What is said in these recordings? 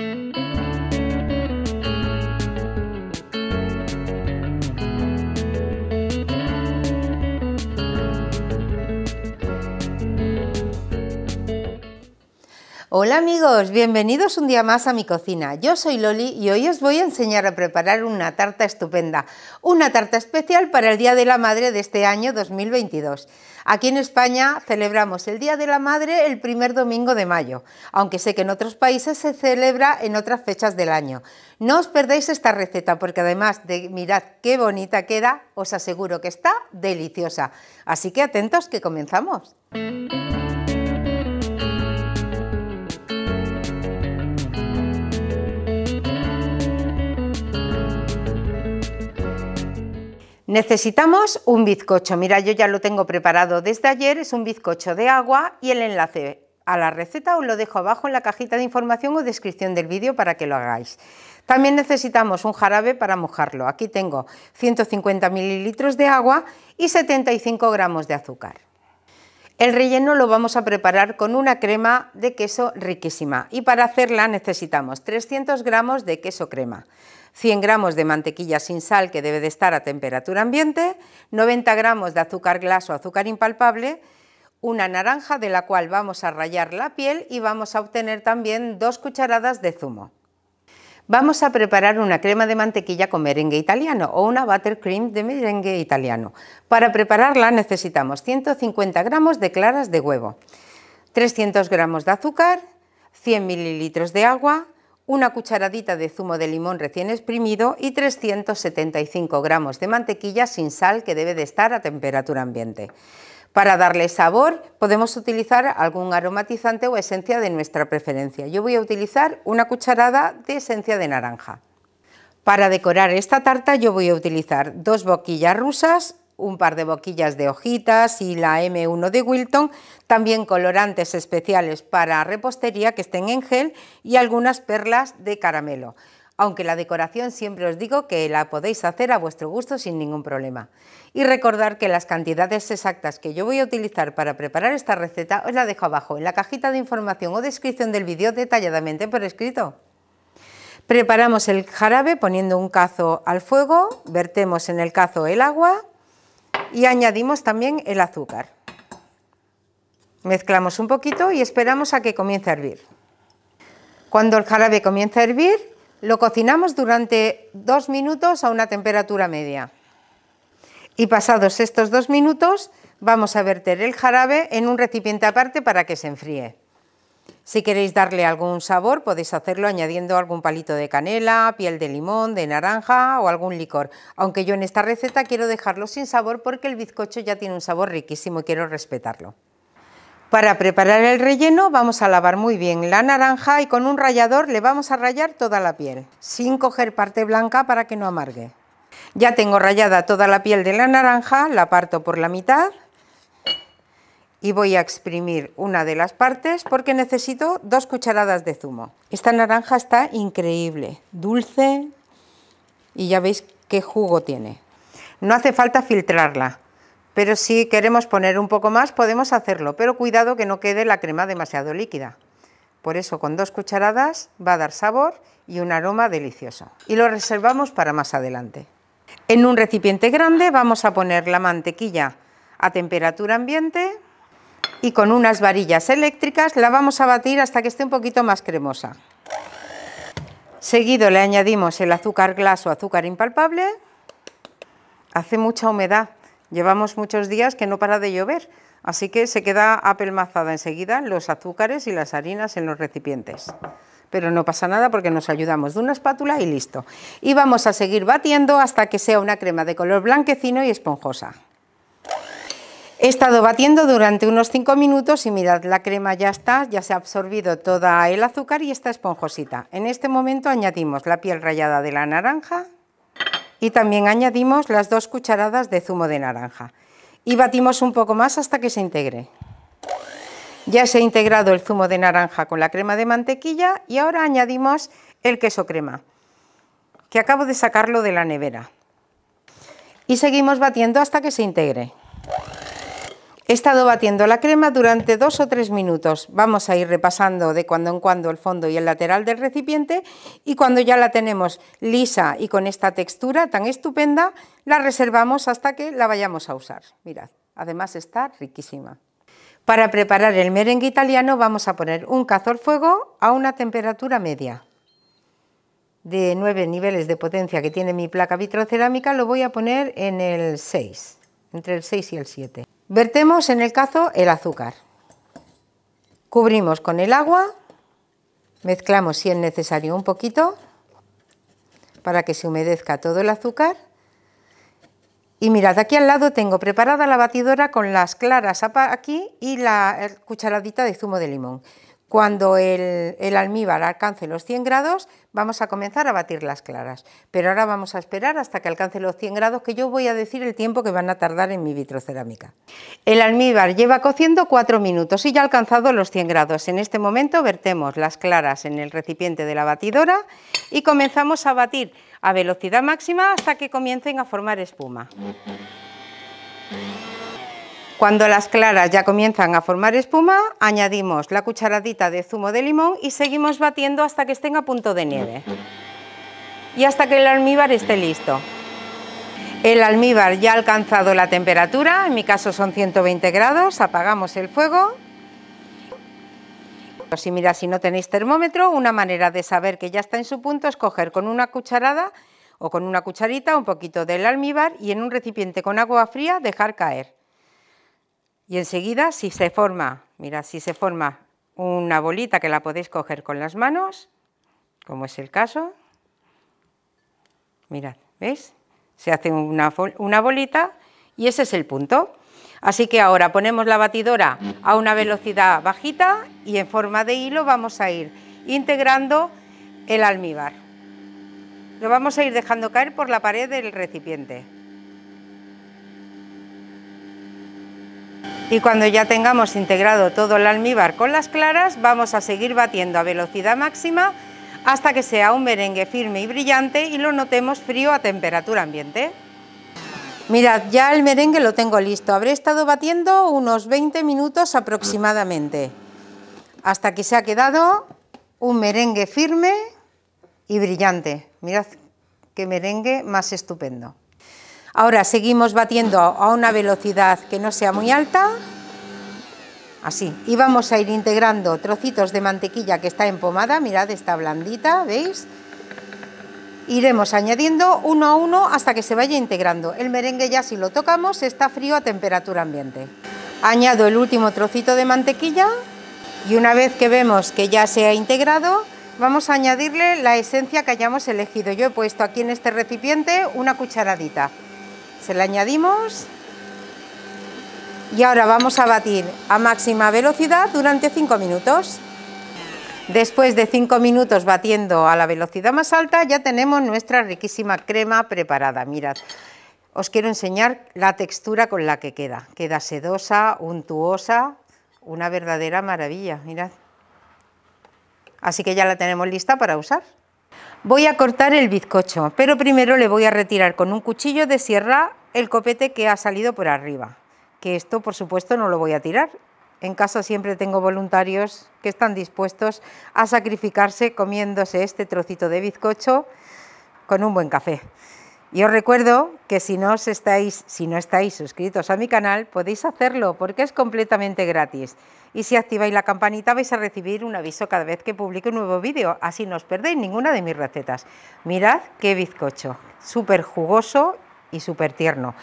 Música Hola amigos, bienvenidos un día más a mi cocina. Yo soy Loli y hoy os voy a enseñar a preparar una tarta estupenda, una tarta especial para el Día de la Madre de este año 2022. Aquí en España celebramos el Día de la Madre el primer domingo de mayo, aunque sé que en otros países se celebra en otras fechas del año. No os perdáis esta receta porque además de mirad qué bonita queda, os aseguro que está deliciosa. Así que atentos que comenzamos. Necesitamos un bizcocho. Mira, yo ya lo tengo preparado desde ayer, es un bizcocho de agua y el enlace a la receta os lo dejo abajo en la cajita de información o descripción del vídeo para que lo hagáis. También necesitamos un jarabe para mojarlo. Aquí tengo 150 mililitros de agua y 75 gramos de azúcar. El relleno lo vamos a preparar con una crema de queso riquísima y para hacerla necesitamos 300 gramos de queso crema, 100 gramos de mantequilla sin sal que debe de estar a temperatura ambiente, 90 gramos de azúcar glas o azúcar impalpable, una naranja de la cual vamos a rayar la piel y vamos a obtener también dos cucharadas de zumo. Vamos a preparar una crema de mantequilla con merengue italiano o una buttercream de merengue italiano. Para prepararla necesitamos 150 gramos de claras de huevo, 300 gramos de azúcar, 100 mililitros de agua, una cucharadita de zumo de limón recién exprimido y 375 gramos de mantequilla sin sal que debe de estar a temperatura ambiente. Para darle sabor podemos utilizar algún aromatizante o esencia de nuestra preferencia. Yo voy a utilizar una cucharada de esencia de naranja. Para decorar esta tarta yo voy a utilizar dos boquillas rusas, un par de boquillas de hojitas y la M1 de Wilton, también colorantes especiales para repostería que estén en gel y algunas perlas de caramelo. Aunque la decoración siempre os digo que la podéis hacer a vuestro gusto sin ningún problema. Y recordar que las cantidades exactas que yo voy a utilizar para preparar esta receta os la dejo abajo en la cajita de información o descripción del vídeo detalladamente por escrito. Preparamos el jarabe poniendo un cazo al fuego, vertemos en el cazo el agua, y añadimos también el azúcar. Mezclamos un poquito y esperamos a que comience a hervir. Cuando el jarabe comience a hervir, lo cocinamos durante dos minutos a una temperatura media. Y pasados estos dos minutos, vamos a verter el jarabe en un recipiente aparte para que se enfríe. Si queréis darle algún sabor podéis hacerlo añadiendo algún palito de canela, piel de limón, de naranja o algún licor, aunque yo en esta receta quiero dejarlo sin sabor porque el bizcocho ya tiene un sabor riquísimo y quiero respetarlo. Para preparar el relleno vamos a lavar muy bien la naranja y con un rallador le vamos a rallar toda la piel, sin coger parte blanca para que no amargue. Ya tengo rallada toda la piel de la naranja, la parto por la mitad y voy a exprimir una de las partes porque necesito dos cucharadas de zumo. Esta naranja está increíble, dulce y ya veis qué jugo tiene. No hace falta filtrarla, pero si queremos poner un poco más podemos hacerlo, pero cuidado que no quede la crema demasiado líquida. Por eso con dos cucharadas va a dar sabor y un aroma delicioso. Y lo reservamos para más adelante. En un recipiente grande vamos a poner la mantequilla a temperatura ambiente y con unas varillas eléctricas la vamos a batir hasta que esté un poquito más cremosa. Seguido le añadimos el azúcar glas o azúcar impalpable. Hace mucha humedad, llevamos muchos días que no para de llover, así que se queda apelmazada enseguida los azúcares y las harinas en los recipientes. Pero no pasa nada porque nos ayudamos de una espátula y listo. Y vamos a seguir batiendo hasta que sea una crema de color blanquecino y esponjosa. He estado batiendo durante unos 5 minutos y mirad, la crema ya está, ya se ha absorbido toda el azúcar y está esponjosita. En este momento añadimos la piel rallada de la naranja y también añadimos las dos cucharadas de zumo de naranja. Y batimos un poco más hasta que se integre. Ya se ha integrado el zumo de naranja con la crema de mantequilla y ahora añadimos el queso crema, que acabo de sacarlo de la nevera. Y seguimos batiendo hasta que se integre. He estado batiendo la crema durante dos o tres minutos. Vamos a ir repasando de cuando en cuando el fondo y el lateral del recipiente y cuando ya la tenemos lisa y con esta textura tan estupenda, la reservamos hasta que la vayamos a usar. Mirad, además está riquísima. Para preparar el merengue italiano vamos a poner un cazo al fuego a una temperatura media. De 9 niveles de potencia que tiene mi placa vitrocerámica lo voy a poner en el 6, entre el 6 y el 7. Vertemos en el cazo el azúcar. Cubrimos con el agua, mezclamos si es necesario un poquito para que se humedezca todo el azúcar. Y mirad, aquí al lado tengo preparada la batidora con las claras aquí y la eh, cucharadita de zumo de limón. Cuando el, almíbar alcance los 100 grados, vamos a comenzar a batir las claras. Pero ahora vamos a esperar hasta que alcance los 100 grados, que yo voy a decir el tiempo que van a tardar en mi vitrocerámica. El almíbar lleva cociendo 4 minutos y ya ha alcanzado los 100 grados. En este momento vertemos las claras en el recipiente de la batidora y comenzamos a batir a velocidad máxima hasta que comiencen a formar espuma. Cuando las claras ya comienzan a formar espuma, añadimos la cucharadita de zumo de limón y seguimos batiendo hasta que estén a punto de nieve. Y hasta que el almíbar esté listo. El almíbar ya ha alcanzado la temperatura, en mi caso son 120 grados, apagamos el fuego. Si mira, si no tenéis termómetro, una manera de saber que ya está en su punto es coger con una cucharada o con una cucharita un poquito del almíbar y en un recipiente con agua fría dejar caer. Y enseguida, si se forma, mira, si se forma una bolita que la podéis coger con las manos, como es el caso, mirad, ¿veis? Se hace una bolita y ese es el punto. Así que ahora ponemos la batidora a una velocidad bajita y en forma de hilo vamos a ir integrando el almíbar. Lo vamos a ir dejando caer por la pared del recipiente. Y cuando ya tengamos integrado todo el almíbar con las claras, vamos a seguir batiendo a velocidad máxima hasta que sea un merengue firme y brillante y lo notemos frío a temperatura ambiente. Mirad, ya el merengue lo tengo listo. Habré estado batiendo unos 20 minutos aproximadamente, hasta que se ha quedado un merengue firme y brillante. Mirad qué merengue más estupendo. Ahora seguimos batiendo a una velocidad que no sea muy alta. Así. Y vamos a ir integrando trocitos de mantequilla que está empomada. Mirad, está blandita, ¿veis? Iremos añadiendo uno a uno hasta que se vaya integrando. El merengue ya si lo tocamos está frío a temperatura ambiente. Añado el último trocito de mantequilla y una vez que vemos que ya se ha integrado, vamos a añadirle la esencia que hayamos elegido. Yo he puesto aquí en este recipiente una cucharadita añadimos y ahora vamos a batir a máxima velocidad durante 5 minutos. Después de 5 minutos batiendo a la velocidad más alta ya tenemos nuestra riquísima crema preparada. Mirad, os quiero enseñar la textura con la que queda. Queda sedosa, untuosa, una verdadera maravilla, mirad. Así que ya la tenemos lista para usar. Voy a cortar el bizcocho, pero primero le voy a retirar con un cuchillo de sierra el copete que ha salido por arriba, que esto por supuesto no lo voy a tirar. En casa siempre tengo voluntarios que están dispuestos a sacrificarse comiéndose este trocito de bizcocho con un buen café. Y os recuerdo que si no, os estáis, si no estáis suscritos a mi canal, podéis hacerlo porque es completamente gratis. Y si activáis la campanita vais a recibir un aviso cada vez que publique un nuevo vídeo, así no os perdéis ninguna de mis recetas. Mirad qué bizcocho, súper jugoso y súper tierno.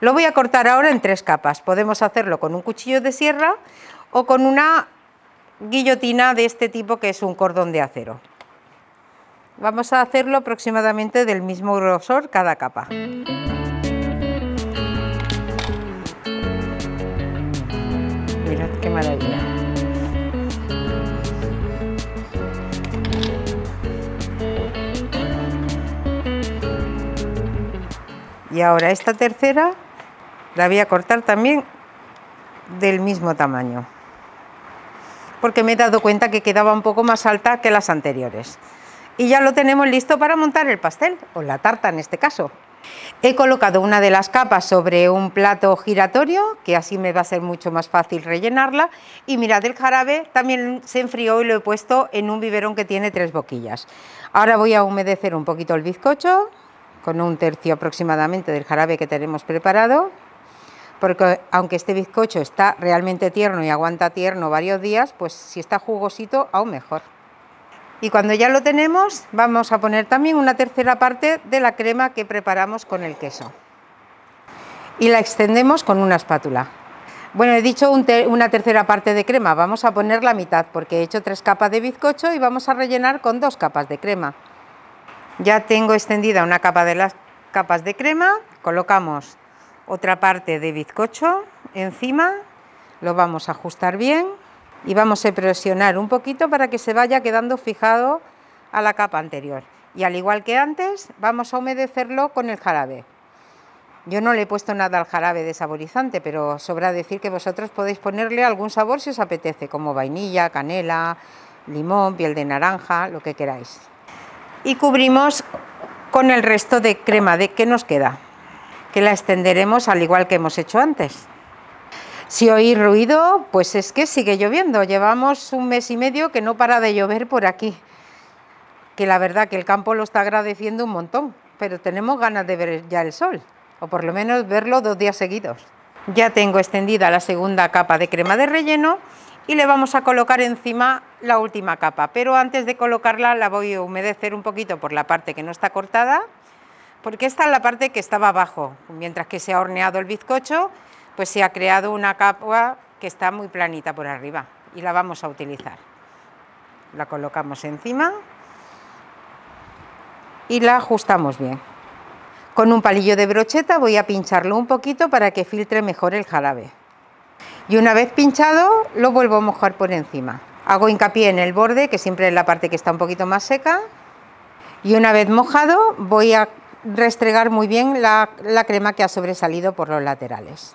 Lo voy a cortar ahora en tres capas. Podemos hacerlo con un cuchillo de sierra o con una guillotina de este tipo que es un cordón de acero. Vamos a hacerlo aproximadamente del mismo grosor cada capa. Mirad qué maravilla. y ahora esta tercera la voy a cortar también del mismo tamaño porque me he dado cuenta que quedaba un poco más alta que las anteriores y ya lo tenemos listo para montar el pastel o la tarta en este caso he colocado una de las capas sobre un plato giratorio que así me va a ser mucho más fácil rellenarla y mirad el jarabe también se enfrió y lo he puesto en un biberón que tiene tres boquillas ahora voy a humedecer un poquito el bizcocho con un tercio aproximadamente del jarabe que tenemos preparado, porque aunque este bizcocho está realmente tierno y aguanta tierno varios días, pues si está jugosito, aún mejor. Y cuando ya lo tenemos, vamos a poner también una tercera parte de la crema que preparamos con el queso. Y la extendemos con una espátula. Bueno, he dicho una tercera parte de crema, vamos a poner la mitad porque he hecho tres capas de bizcocho y vamos a rellenar con dos capas de crema. Ya tengo extendida una capa de las capas de crema, colocamos otra parte de bizcocho encima, lo vamos a ajustar bien y vamos a presionar un poquito para que se vaya quedando fijado a la capa anterior. Y al igual que antes, vamos a humedecerlo con el jarabe. Yo no le he puesto nada al jarabe de saborizante, pero sobra decir que vosotros podéis ponerle algún sabor si os apetece, como vainilla, canela, limón, piel de naranja, lo que queráis y cubrimos con el resto de crema de que nos queda, que la extenderemos al igual que hemos hecho antes. Si oís ruido, pues es que sigue lloviendo. Llevamos un mes y medio que no para de llover por aquí. Que la verdad que el campo lo está agradeciendo un montón, pero tenemos ganas de ver ya el sol, o por lo menos verlo dos días seguidos. Ya tengo extendida la segunda capa de crema de relleno y le vamos a colocar encima la última capa, pero antes de colocarla la voy a humedecer un poquito por la parte que no está cortada, porque esta es la parte que estaba abajo, mientras que se ha horneado el bizcocho, pues se ha creado una capa que está muy planita por arriba y la vamos a utilizar. La colocamos encima y la ajustamos bien. Con un palillo de brocheta voy a pincharlo un poquito para que filtre mejor el jarabe. Y una vez pinchado lo vuelvo a mojar por encima. Hago hincapié en el borde, que siempre es la parte que está un poquito más seca. Y una vez mojado, voy a restregar muy bien la, crema que ha sobresalido por los laterales.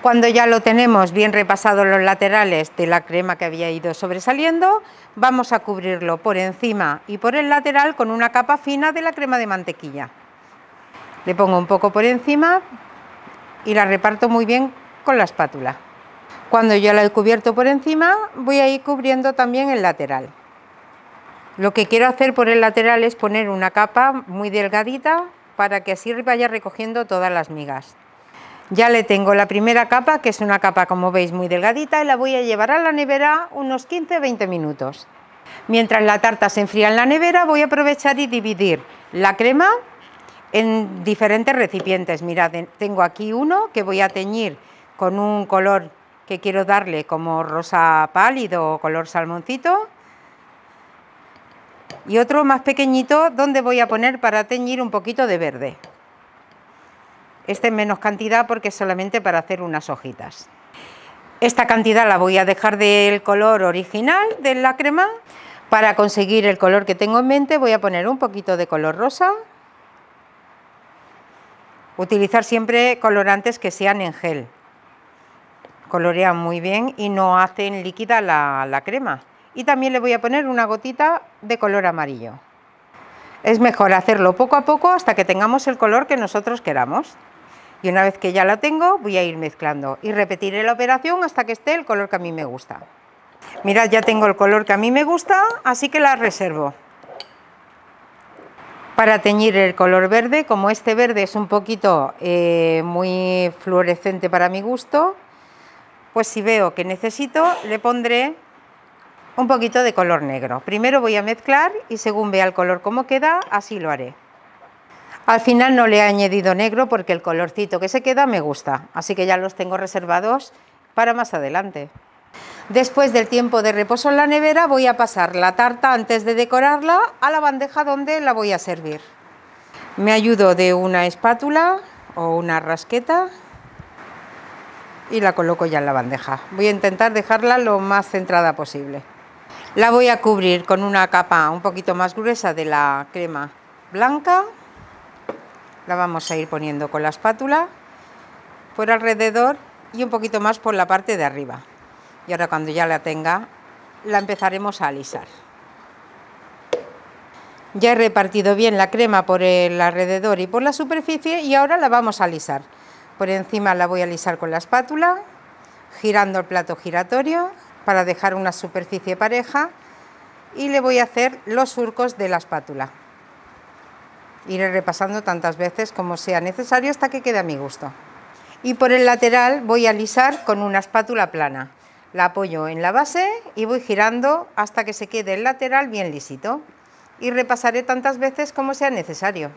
Cuando ya lo tenemos bien repasado los laterales de la crema que había ido sobresaliendo, vamos a cubrirlo por encima y por el lateral con una capa fina de la crema de mantequilla. Le pongo un poco por encima y la reparto muy bien con la espátula. Cuando yo la he cubierto por encima, voy a ir cubriendo también el lateral. Lo que quiero hacer por el lateral es poner una capa muy delgadita para que así vaya recogiendo todas las migas. Ya le tengo la primera capa, que es una capa como veis muy delgadita, y la voy a llevar a la nevera unos 15-20 minutos. Mientras la tarta se enfría en la nevera voy a aprovechar y dividir la crema en diferentes recipientes. Mirad, tengo aquí uno que voy a teñir con un color que quiero darle como rosa pálido o color salmoncito. Y otro más pequeñito donde voy a poner para teñir un poquito de verde. Este en menos cantidad porque es solamente para hacer unas hojitas. Esta cantidad la voy a dejar del color original de la crema. Para conseguir el color que tengo en mente voy a poner un poquito de color rosa. Utilizar siempre colorantes que sean en gel, colorean muy bien y no hacen líquida la, crema. Y también le voy a poner una gotita de color amarillo. Es mejor hacerlo poco a poco hasta que tengamos el color que nosotros queramos. Y una vez que ya la tengo, voy a ir mezclando y repetiré la operación hasta que esté el color que a mí me gusta. Mirad, ya tengo el color que a mí me gusta, así que la reservo. Para teñir el color verde, como este verde es un poquito eh, muy fluorescente para mi gusto, pues si veo que necesito, le pondré un poquito de color negro. Primero voy a mezclar y según vea el color como queda, así lo haré. Al final no le he añadido negro porque el colorcito que se queda me gusta, así que ya los tengo reservados para más adelante. Después del tiempo de reposo en la nevera voy a pasar la tarta antes de decorarla a la bandeja donde la voy a servir. Me ayudo de una espátula o una rasqueta y la coloco ya en la bandeja. Voy a intentar dejarla lo más centrada posible. La voy a cubrir con una capa un poquito más gruesa de la crema blanca. La vamos a ir poniendo con la espátula por alrededor y un poquito más por la parte de arriba. Y ahora cuando ya la tenga, la empezaremos a alisar. Ya he repartido bien la crema por el alrededor y por la superficie y ahora la vamos a alisar. Por encima la voy a alisar con la espátula, girando el plato giratorio para dejar una superficie pareja y le voy a hacer los surcos de la espátula. Iré repasando tantas veces como sea necesario hasta que quede a mi gusto. Y por el lateral voy a alisar con una espátula plana. La apoyo en la base y voy girando hasta que se quede el lateral bien lisito. Y repasaré tantas veces como sea necesario.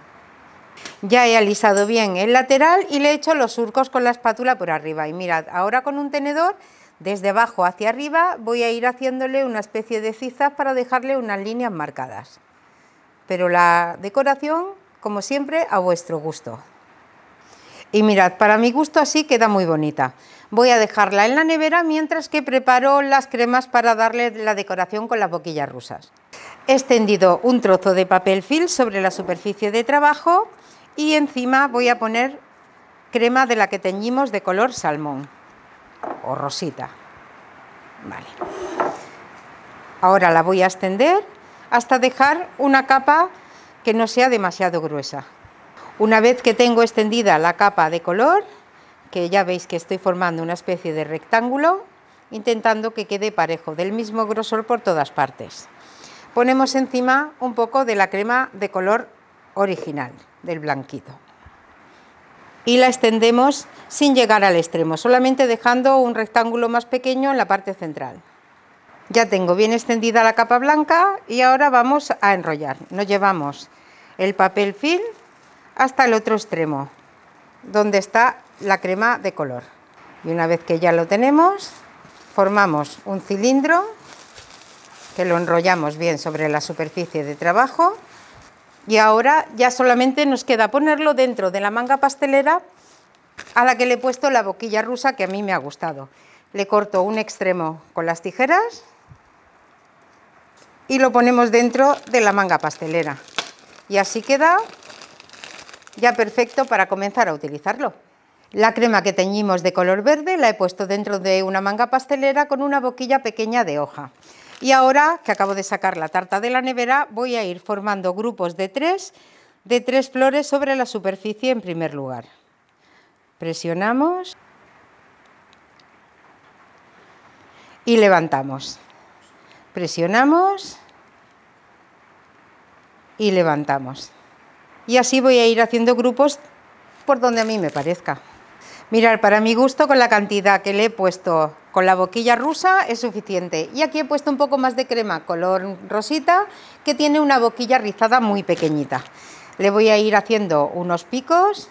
Ya he alisado bien el lateral y le he hecho los surcos con la espátula por arriba. Y mirad, ahora con un tenedor, desde abajo hacia arriba, voy a ir haciéndole una especie de cizas para dejarle unas líneas marcadas. Pero la decoración, como siempre, a vuestro gusto. Y mirad, para mi gusto así queda muy bonita. Voy a dejarla en la nevera mientras que preparo las cremas para darle la decoración con las boquillas rusas. He extendido un trozo de papel film sobre la superficie de trabajo y encima voy a poner crema de la que teñimos de color salmón o rosita. Vale. Ahora la voy a extender hasta dejar una capa que no sea demasiado gruesa. Una vez que tengo extendida la capa de color, que ya veis que estoy formando una especie de rectángulo, intentando que quede parejo, del mismo grosor por todas partes. Ponemos encima un poco de la crema de color original del blanquito. Y la extendemos sin llegar al extremo, solamente dejando un rectángulo más pequeño en la parte central. Ya tengo bien extendida la capa blanca y ahora vamos a enrollar. Nos llevamos el papel film hasta el otro extremo, donde está la crema de color. Y una vez que ya lo tenemos, formamos un cilindro que lo enrollamos bien sobre la superficie de trabajo y ahora ya solamente nos queda ponerlo dentro de la manga pastelera a la que le he puesto la boquilla rusa que a mí me ha gustado. Le corto un extremo con las tijeras y lo ponemos dentro de la manga pastelera. Y así queda ya perfecto para comenzar a utilizarlo. La crema que teñimos de color verde la he puesto dentro de una manga pastelera con una boquilla pequeña de hoja. Y ahora que acabo de sacar la tarta de la nevera, voy a ir formando grupos de tres, de tres flores sobre la superficie en primer lugar. Presionamos y levantamos. Presionamos y levantamos. Y así voy a ir haciendo grupos por donde a mí me parezca. Mirad, para mi gusto con la cantidad que le he puesto con la boquilla rusa es suficiente. Y aquí he puesto un poco más de crema color rosita que tiene una boquilla rizada muy pequeñita. Le voy a ir haciendo unos picos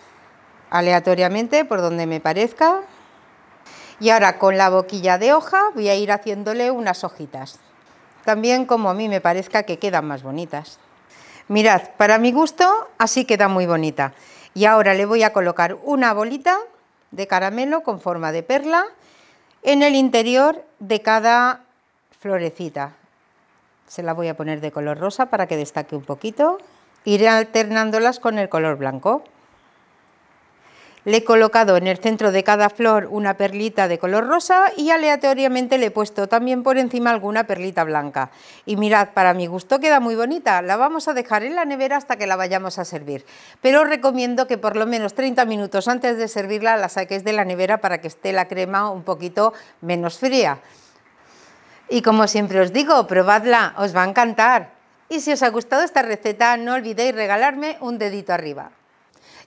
aleatoriamente por donde me parezca. Y ahora con la boquilla de hoja voy a ir haciéndole unas hojitas. También como a mí me parezca que quedan más bonitas. Mirad, para mi gusto así queda muy bonita. Y ahora le voy a colocar una bolita de caramelo con forma de perla en el interior de cada florecita. Se la voy a poner de color rosa para que destaque un poquito. Iré alternándolas con el color blanco. Le he colocado en el centro de cada flor una perlita de color rosa y aleatoriamente le he puesto también por encima alguna perlita blanca. Y mirad, para mi gusto queda muy bonita, la vamos a dejar en la nevera hasta que la vayamos a servir. Pero os recomiendo que por lo menos 30 minutos antes de servirla la saquéis de la nevera para que esté la crema un poquito menos fría. Y como siempre os digo, probadla, os va a encantar. Y si os ha gustado esta receta, no olvidéis regalarme un dedito arriba.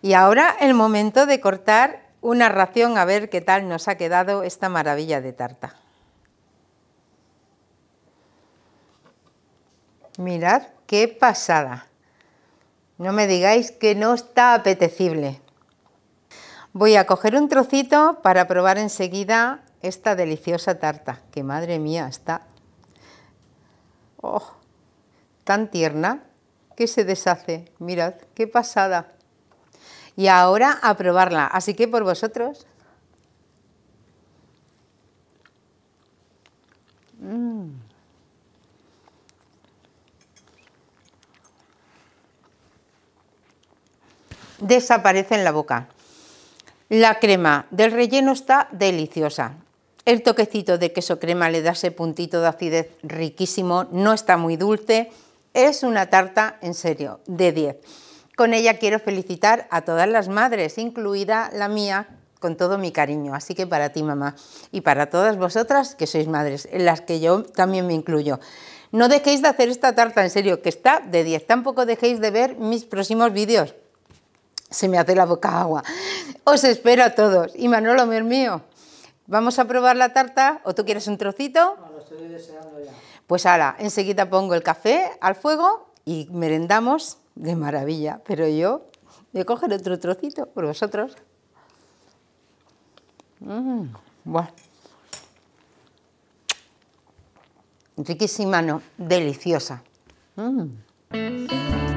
Y ahora el momento de cortar una ración a ver qué tal nos ha quedado esta maravilla de tarta. Mirad qué pasada. No me digáis que no está apetecible. Voy a coger un trocito para probar enseguida esta deliciosa tarta, que madre mía está oh, tan tierna que se deshace. Mirad qué pasada y ahora a probarla. Así que por vosotros. Mm. Desaparece en la boca. La crema del relleno está deliciosa. El toquecito de queso crema le da ese puntito de acidez riquísimo, no está muy dulce. Es una tarta, en serio, de 10. Con ella quiero felicitar a todas las madres, incluida la mía, con todo mi cariño. Así que para ti, mamá, y para todas vosotras que sois madres, en las que yo también me incluyo. No dejéis de hacer esta tarta, en serio, que está de 10. Tampoco dejéis de ver mis próximos vídeos. Se me hace la boca agua. Os espero a todos. Y Manolo, mi mío, ¿vamos a probar la tarta? ¿O tú quieres un trocito? No, lo estoy deseando ya. Pues ahora, enseguida pongo el café al fuego y merendamos de maravilla, pero yo voy a coger otro trocito por vosotros. Mm, bueno. Riquísima, no, deliciosa. Mm.